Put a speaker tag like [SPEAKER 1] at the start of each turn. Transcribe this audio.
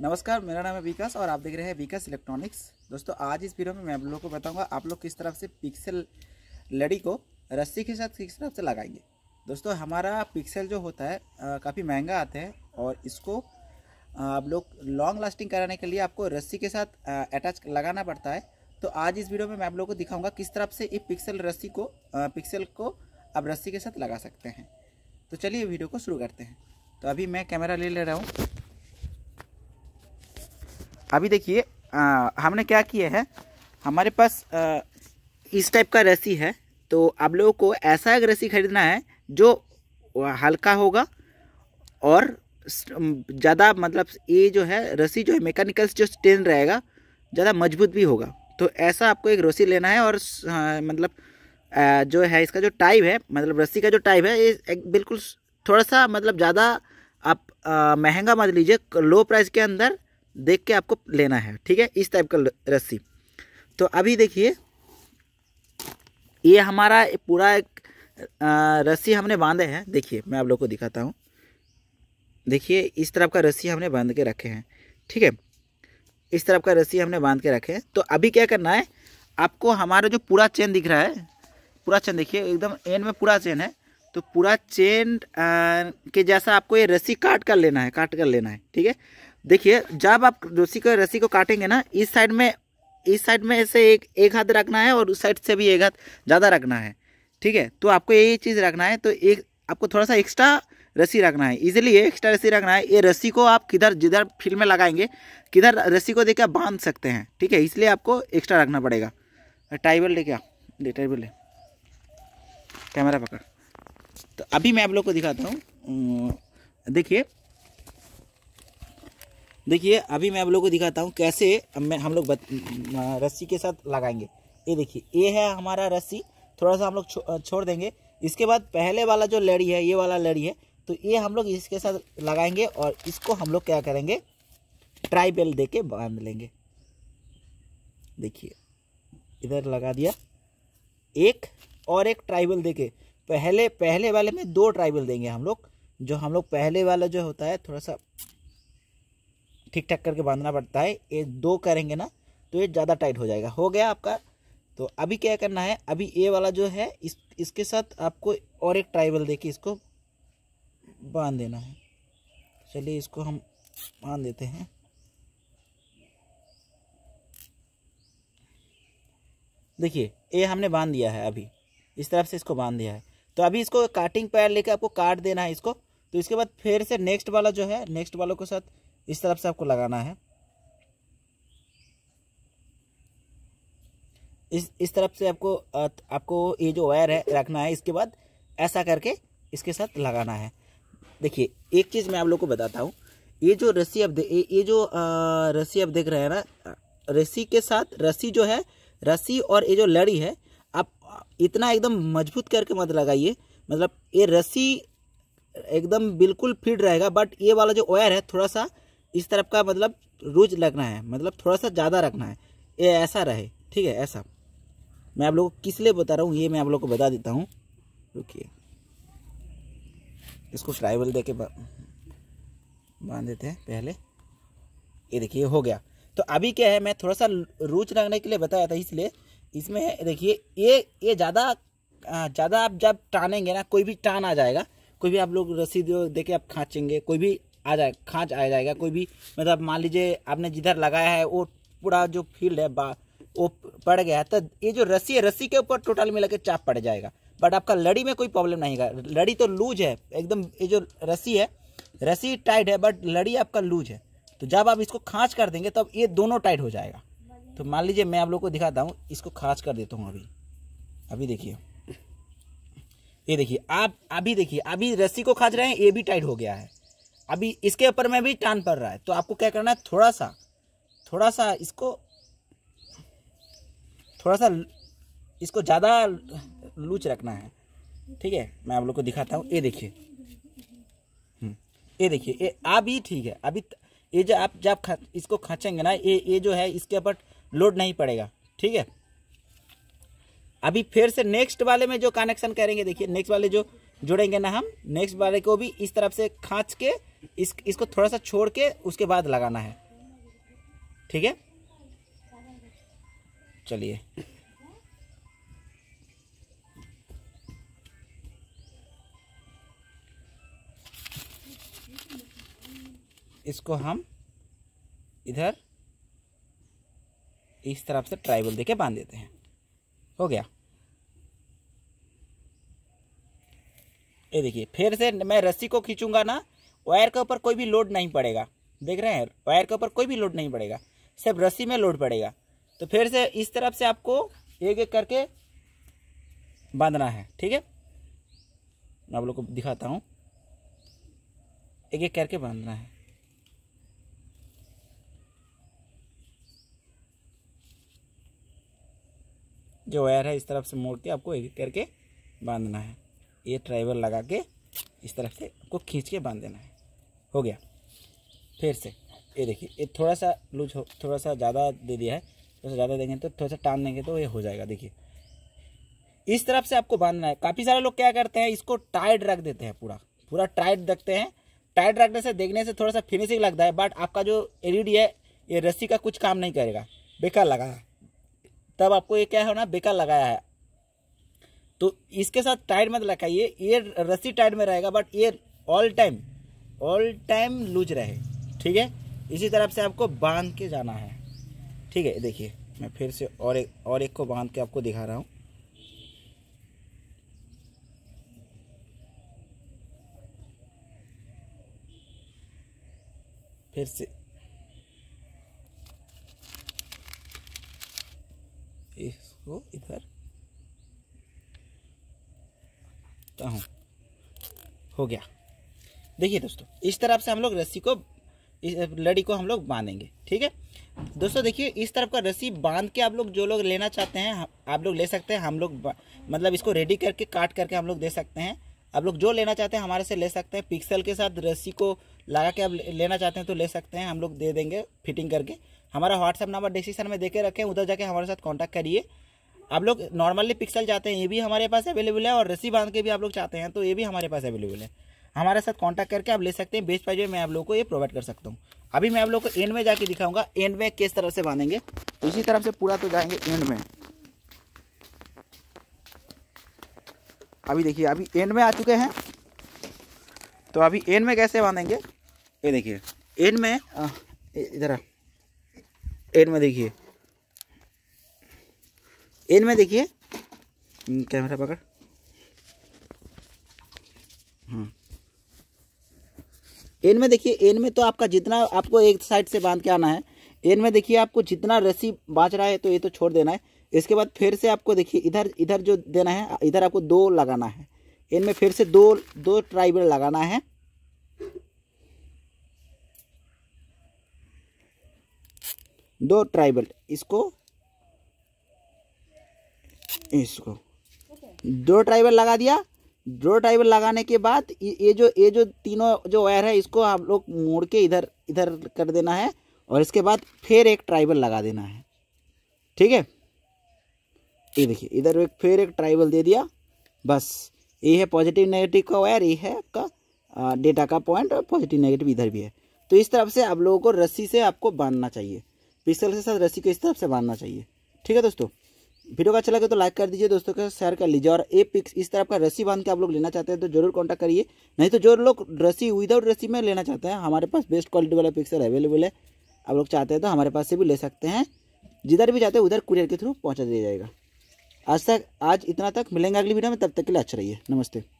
[SPEAKER 1] नमस्कार मेरा नाम है विकास और आप देख रहे हैं विकास इलेक्ट्रॉनिक्स दोस्तों आज इस वीडियो में मैं आप लोगों को बताऊंगा आप लोग किस तरफ से पिक्सल लड़ी को रस्सी के साथ किस तरफ से लगाएंगे दोस्तों हमारा पिक्सल जो होता है काफ़ी महंगा आता है और इसको आप लोग लॉन्ग लास्टिंग कराने के लिए आपको रस्सी के साथ अटैच लगाना पड़ता है तो आज इस वीडियो में मैं आप लोग को दिखाऊँगा किस तरफ से ये पिक्सल रस्सी को पिक्सल को आप रस्सी के साथ लगा सकते हैं तो चलिए वीडियो को शुरू करते हैं तो अभी मैं कैमरा ले ले रहा हूँ अभी देखिए हमने क्या किया है हमारे पास आ, इस टाइप का रस्सी है तो आप लोगों को ऐसा एक रस्सी खरीदना है जो हल्का होगा और ज़्यादा मतलब ये जो है रस्सी जो है मैकेनिकल जो स्टेन रहेगा ज़्यादा मजबूत भी होगा तो ऐसा आपको एक रस्सी लेना है और आ, मतलब आ, जो है इसका जो टाइप है मतलब रस्सी का जो टाइप है ये एक बिल्कुल थोड़ा सा मतलब ज़्यादा आप महंगा मत लीजिए लो प्राइस के अंदर देख के आपको लेना है ठीक है इस टाइप का रस्सी तो अभी देखिए ये हमारा पूरा एक रस्सी हमने बांधे हैं देखिए मैं आप लोग को दिखाता हूँ देखिए इस तरफ का रस्सी हमने बांध के रखे हैं ठीक है इस तरफ का रस्सी हमने बांध के रखे हैं तो अभी क्या करना है आपको हमारा जो पूरा चेन दिख रहा है पूरा चेन देखिए एकदम एंड में पूरा चेन है तो पूरा चेन के जैसा आपको ये रस्सी काट कर लेना है काट कर लेना है ठीक है देखिए जब आप रस्सी को रस्सी को काटेंगे ना इस साइड में इस साइड में ऐसे एक एक हाथ रखना है और उस साइड से भी एक हाथ ज़्यादा रखना है ठीक है तो आपको ये चीज़ रखना है तो एक आपको थोड़ा सा एक्स्ट्रा रस्सी रखना है इजिली एक्स्ट्रा रस्सी रखना है ये रस्सी को आप किधर जिधर फील्ड में लगाएंगे किधर रस्सी को देखकर बांध सकते हैं ठीक है इसलिए आपको एक्स्ट्रा रखना पड़ेगा टाइबल ले क्या ले टाइबल ले कैमरा पकड़ तो अभी मैं आप लोग को दिखाता हूँ देखिए देखिए अभी मैं आप लोगों को दिखाता हूँ कैसे हम लोग रस्सी के साथ लगाएंगे ये देखिए ये है हमारा रस्सी थोड़ा सा हम लोग छो, छोड़ देंगे इसके बाद पहले वाला जो लड़ी है ये वाला लड़ी है तो ये हम लोग इसके साथ लगाएंगे और इसको हम लोग क्या करेंगे ट्राई बेल दे के बांध लेंगे देखिए इधर लगा दिया एक और एक ट्राइबल देके पहले पहले वाले में दो ट्राइबल देंगे हम लोग जो हम लोग पहले वाला जो होता है थोड़ा सा ठीक ठाक करके बांधना पड़ता है ये दो करेंगे ना तो ये ज़्यादा टाइट हो जाएगा हो गया आपका तो अभी क्या करना है अभी ए वाला जो है इस इसके साथ आपको और एक ट्राइबल देके इसको बांध देना है चलिए इसको हम बांध देते हैं देखिए ये हमने बांध दिया है अभी इस तरफ से इसको बांध दिया है तो अभी इसको काटिंग पैर लेके आपको काट देना है इसको तो इसके बाद फिर से नेक्स्ट वाला जो है नेक्स्ट वालों के साथ इस तरफ से आपको लगाना है इस इस तरफ से आपको आपको ये जो वायर है रखना है इसके बाद ऐसा करके इसके साथ लगाना है देखिए एक चीज़ मैं आप लोग को बताता हूँ ये जो रस्सी आप ये, ये जो रस्सी आप देख रहे हैं ना रस्सी के साथ रस्सी जो है रस्सी और ये जो लड़ी है आप इतना एकदम मजबूत करके मत लगाइए मतलब ये रस्सी एकदम बिल्कुल फिट रहेगा बट ये वाला जो वायर है थोड़ा सा इस तरफ का मतलब रूज रखना है मतलब थोड़ा सा ज़्यादा रखना है ये ऐसा रहे ठीक है ऐसा मैं आप लोगों को किस लिए बता रहा हूँ ये मैं आप लोग को बता देता हूँ रुकिए इसको ट्राइवल दे के बांध देते हैं पहले ये देखिए हो गया तो अभी क्या है मैं थोड़ा सा रूच रखने के लिए बताया था इसलिए इसमें देखिए ये ये ज़्यादा ज़्यादा आप जब टानेंगे ना कोई भी टान आ जाएगा कोई भी आप लोग रसीद देके आप खाँचेंगे कोई भी आ जाए खाँच आ जाएगा कोई भी मतलब मान लीजिए आपने जिधर लगाया है वो पूरा जो फील्ड है बा वो पड़ गया है तो ये जो रस्सी है रस्सी के ऊपर टोटल मिला के चाप पड़ जाएगा बट आपका लड़ी में कोई प्रॉब्लम नहीं है लड़ी तो लूज है एकदम ये जो रस्सी है रस्सी टाइट है बट लड़ी आपका लूज है तो जब आप इसको खाँच कर देंगे तब ये दोनों टाइट हो जाएगा तो मान लीजिए मैं आप लोग को दिखाता हूँ इसको खाँच कर देता हूँ अभी अभी देखिए ये देखिए आप अभी देखिए अभी रस्सी को खाँच रहे हैं ये भी टाइट हो गया है अभी इसके ऊपर में भी टान पड़ रहा है तो आपको क्या करना है थोड़ा सा थोड़ा सा इसको थोड़ा सा इसको ज़्यादा लूच रखना है ठीक है मैं आप लोग को दिखाता हूँ ये देखिए हम्म, ये देखिए ये अभी ठीक है अभी ये जो आप जब खा, इसको खींचेंगे ना ये ये जो है इसके ऊपर लोड नहीं पड़ेगा ठीक है अभी फिर से नेक्स्ट वाले में जो कनेक्शन करेंगे देखिए नेक्स्ट वाले जो जुड़ेंगे ना हम नेक्स्ट वाले को भी इस तरफ से खाँच के इस इसको थोड़ा सा छोड़ के उसके बाद लगाना है ठीक है चलिए इसको हम इधर इस तरफ से ट्राइबल देके बांध देते हैं हो गया ये देखिए फिर से मैं रस्सी को खींचूंगा ना वायर के ऊपर कोई भी लोड नहीं पड़ेगा देख रहे हैं वायर के ऊपर कोई भी लोड नहीं पड़ेगा सिर्फ रस्सी में लोड पड़ेगा तो फिर से इस तरफ से आपको एक एक करके बांधना है ठीक है मैं आप लोग को दिखाता हूँ एक एक करके बांधना है जो वायर है इस तरफ से मोड़ के आपको एक एक करके बांधना है ये ट्राइबल लगा के इस तरफ से आपको खींच के बांध देना है हो गया फिर से ये देखिए ये थोड़ा सा लूज हो थोड़ा सा ज़्यादा दे दिया है थोड़ा सा ज़्यादा देंगे तो थोड़ा सा टान देंगे तो ये हो जाएगा देखिए इस तरफ से आपको बांधना है काफ़ी सारे लोग क्या करते हैं इसको टाइट रख देते हैं पूरा पूरा टाइट रखते हैं टाइट रखने से देखने से थोड़ा सा फिनिशिंग लगता है बट आपका जो एल है ये रस्सी का कुछ काम नहीं करेगा बेकार लगा है तब आपको ये क्या है ना बेकार लगाया है तो इसके साथ टायर मत लगाइए ये रस्सी टायर में रहेगा बट ये all time all time loose रहे ठीक है इसी तरफ से आपको बांध के जाना है ठीक है देखिए मैं फिर से और एक और एक को बांध के आपको दिखा रहा हूँ फिर से इसको इधर खींचता हूँ हो गया देखिए दोस्तों इस तरफ से हम लोग रस्सी को इस लड़ी को हम लोग बांधेंगे ठीक है दोस्तों देखिए इस तरफ का रस्सी बांध के आप लोग जो लोग लेना चाहते हैं आप लोग ले सकते हैं हम लोग मतलब इसको रेडी करके काट करके हम लोग दे सकते हैं आप लोग जो लेना चाहते हैं हमारे से ले सकते हैं पिक्सल के साथ रस्सी को लगा के आप लेना चाहते हैं तो ले सकते हैं हम लोग दे देंगे फिटिंग करके हमारा व्हाट्सअप नंबर डिस्क्रिप्शन में देके रखें उधर जाके हमारे साथ कॉन्टैक्ट करिए आप लोग नॉर्मली पिक्सल चाहते हैं ये भी हमारे पास अवेलेबल है और रस्सी बांध के भी आप लोग चाहते हैं तो ये भी हमारे पास अवेलेबल है हमारे साथ कांटेक्ट करके आप ले सकते हैं बेस्ट प्राइज में मैं आप लोग को ये प्रोवाइड कर सकता हूँ अभी मैं आप लोग को एंड में जाके दिखाऊंगा एंड में किस तरह से बांधेंगे उसी तो तरफ से पूरा तो जाएंगे एंड में अभी देखिए अभी एंड में आ चुके हैं तो अभी एंड में कैसे बांधेंगे ये देखिए एंड में इधर एंड में देखिए इनमें देखिए हम्म, कैमरा पकड़ हाँ में देखिए एन में तो आपका जितना आपको एक साइड से बांध के आना है एन में देखिए आपको जितना रस्सी बांच रहा है तो ये तो छोड़ देना है इसके बाद फिर से आपको देखिए इधर इधर जो देना है इधर आपको दो लगाना है इनमें में फिर से दो दो ट्राइबल लगाना है दो ट्राइबल इसको इसको दो ड्राइवर लगा दिया दो ड्राइवर लगाने के बाद ये जो ये जो तीनों जो वायर है इसको आप लोग मोड़ के इधर इधर कर देना है और इसके बाद फिर एक ट्राइबल लगा देना है ठीक है ये देखिए इधर एक फिर एक ट्राइबल दे दिया बस ये है पॉजिटिव नेगेटिव का वायर ये है आपका डेटा का पॉइंट और पॉजिटिव नेगेटिव इधर भी है तो इस तरफ से आप लोगों को रस्सी से आपको बांधना चाहिए पिस्टल के साथ रस्सी को इस तरफ से बांधना चाहिए ठीक है दोस्तों वीडियो का अच्छा लगे तो लाइक कर दीजिए दोस्तों के साथ शेयर कर लीजिए और ए पिक्स इस तरह का रस्सी बांध के आप लोग लेना चाहते हैं तो जरूर कॉन्टैक्ट करिए नहीं तो जो लोग रस्सी विदाउट रस्सी में लेना चाहते हैं हमारे पास बेस्ट क्वालिटी वाला पिक्सल अवेलेबल है आप लोग चाहते हैं तो हमारे पास से भी ले सकते हैं जिधर भी जाते हैं उधर कुरियर के थ्रू पहुँचा दिया जाएगा आज तक आज इतना तक मिलेंगे अगली वीडियो में तब तक के लिए अच्छा रहिए नमस्ते